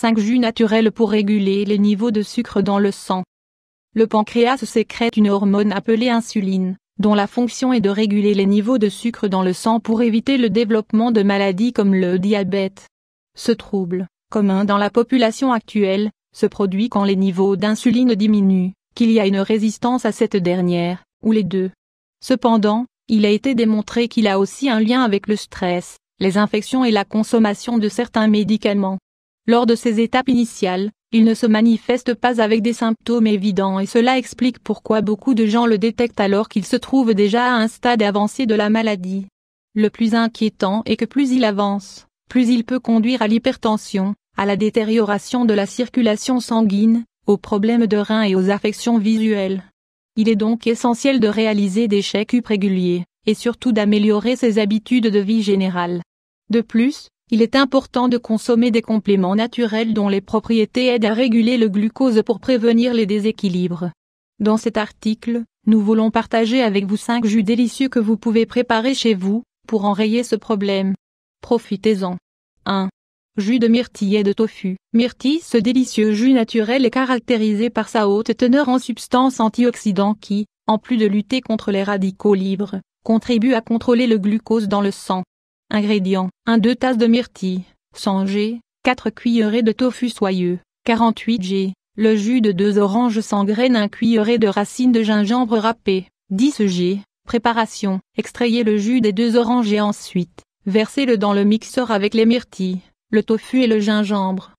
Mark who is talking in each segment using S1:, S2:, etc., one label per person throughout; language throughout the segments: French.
S1: 5 jus naturels pour réguler les niveaux de sucre dans le sang. Le pancréas sécrète une hormone appelée insuline, dont la fonction est de réguler les niveaux de sucre dans le sang pour éviter le développement de maladies comme le diabète. Ce trouble, commun dans la population actuelle, se produit quand les niveaux d'insuline diminuent, qu'il y a une résistance à cette dernière, ou les deux. Cependant, il a été démontré qu'il a aussi un lien avec le stress, les infections et la consommation de certains médicaments. Lors de ces étapes initiales, il ne se manifeste pas avec des symptômes évidents et cela explique pourquoi beaucoup de gens le détectent alors qu'il se trouve déjà à un stade avancé de la maladie. Le plus inquiétant est que plus il avance, plus il peut conduire à l'hypertension, à la détérioration de la circulation sanguine, aux problèmes de reins et aux affections visuelles. Il est donc essentiel de réaliser des chèques-up réguliers, et surtout d'améliorer ses habitudes de vie générale. De plus, il est important de consommer des compléments naturels dont les propriétés aident à réguler le glucose pour prévenir les déséquilibres. Dans cet article, nous voulons partager avec vous 5 jus délicieux que vous pouvez préparer chez vous, pour enrayer ce problème. Profitez-en. 1. Jus de myrtille et de tofu. Myrtille Ce délicieux jus naturel est caractérisé par sa haute teneur en substances antioxydants qui, en plus de lutter contre les radicaux libres, contribue à contrôler le glucose dans le sang. Ingrédients 1 2 tasses de myrtilles. 100 g, 4 cuillerées de tofu soyeux, 48 g, le jus de 2 oranges sans graines 1 cuillerée de racines de gingembre râpées, 10 g. Préparation Extrayez le jus des 2 oranges et ensuite, versez-le dans le mixeur avec les myrtilles, le tofu et le gingembre.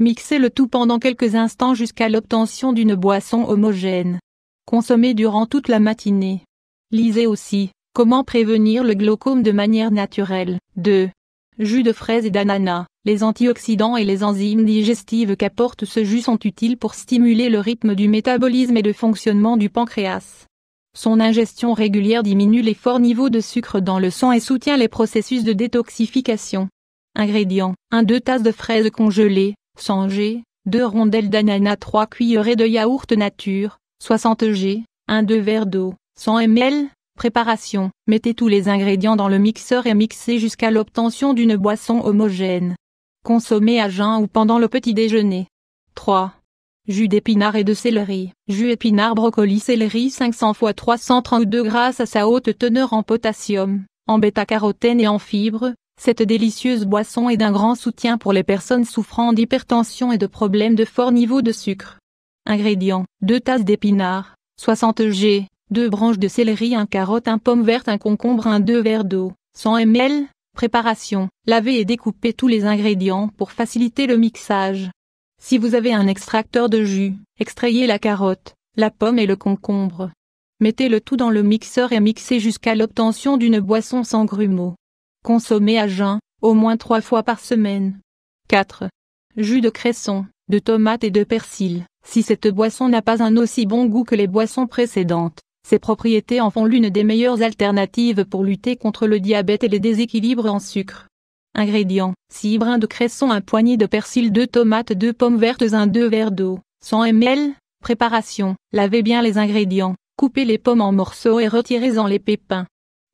S1: Mixez le tout pendant quelques instants jusqu'à l'obtention d'une boisson homogène. Consommez durant toute la matinée. Lisez aussi Comment prévenir le glaucome de manière naturelle 2. Jus de fraises et d'ananas. Les antioxydants et les enzymes digestives qu'apporte ce jus sont utiles pour stimuler le rythme du métabolisme et le fonctionnement du pancréas. Son ingestion régulière diminue les forts niveaux de sucre dans le sang et soutient les processus de détoxification. Ingrédients 1 2 tasses de fraises congelées, 100 g, 2 rondelles d'ananas, 3 cuillerées de yaourt nature, 60 g, 1 2 verres d'eau, 100 ml, Préparation. Mettez tous les ingrédients dans le mixeur et mixez jusqu'à l'obtention d'une boisson homogène. Consommez à jeun ou pendant le petit déjeuner. 3. Jus d'épinard et de céleri. Jus épinard brocoli céleri 500 x 332 grâce à sa haute teneur en potassium, en bêta-carotène et en fibres. Cette délicieuse boisson est d'un grand soutien pour les personnes souffrant d'hypertension et de problèmes de fort niveau de sucre. Ingrédients. 2 tasses d'épinards, 60 g, 2 branches de céleri, 1 carotte, 1 pomme verte, 1 concombre, 1 2 verres d'eau, 100 ml. Préparation. Lavez et découpez tous les ingrédients pour faciliter le mixage. Si vous avez un extracteur de jus, extrayez la carotte, la pomme et le concombre. Mettez le tout dans le mixeur et mixez jusqu'à l'obtention d'une boisson sans grumeaux. Consommez à jeun, au moins trois fois par semaine. 4. Jus de cresson, de tomate et de persil, si cette boisson n'a pas un aussi bon goût que les boissons précédentes, ses propriétés en font l'une des meilleures alternatives pour lutter contre le diabète et les déséquilibres en sucre. Ingrédients 6 brins de cresson, un poignée de persil, 2 tomates, 2 pommes vertes, 1 2 verres d'eau, 100 ml. Préparation Lavez bien les ingrédients, coupez les pommes en morceaux et retirez-en les pépins.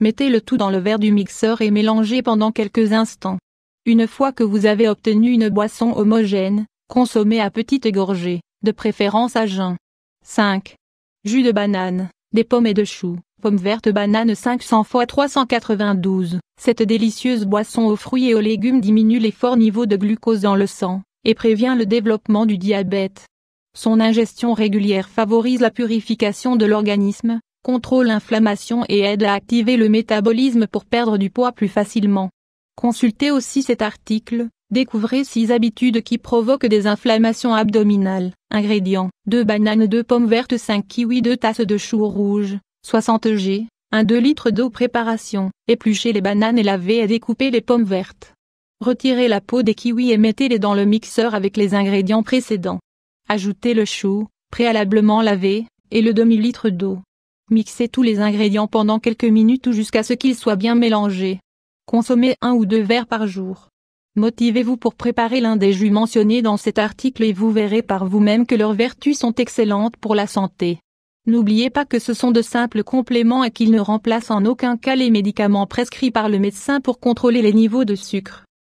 S1: Mettez le tout dans le verre du mixeur et mélangez pendant quelques instants. Une fois que vous avez obtenu une boisson homogène, consommez à petites gorgées, de préférence à jeun. 5. Jus de banane des pommes et de choux, pommes vertes bananes 500 x 392. Cette délicieuse boisson aux fruits et aux légumes diminue les forts niveaux de glucose dans le sang, et prévient le développement du diabète. Son ingestion régulière favorise la purification de l'organisme, contrôle l'inflammation et aide à activer le métabolisme pour perdre du poids plus facilement. Consultez aussi cet article, Découvrez 6 habitudes qui provoquent des inflammations abdominales. Ingrédients 2 bananes, 2 pommes vertes, 5 kiwis, 2 tasses de chou rouge, 60 g, 1 2 litres d'eau Préparation Épluchez les bananes et lavez et découpez les pommes vertes. Retirez la peau des kiwis et mettez-les dans le mixeur avec les ingrédients précédents. Ajoutez le chou, préalablement lavé, et le demi-litre d'eau. Mixez tous les ingrédients pendant quelques minutes ou jusqu'à ce qu'ils soient bien mélangés. Consommez un ou deux verres par jour. Motivez-vous pour préparer l'un des jus mentionnés dans cet article et vous verrez par vous-même que leurs vertus sont excellentes pour la santé. N'oubliez pas que ce sont de simples compléments et qu'ils ne remplacent en aucun cas les médicaments prescrits par le médecin pour contrôler les niveaux de sucre.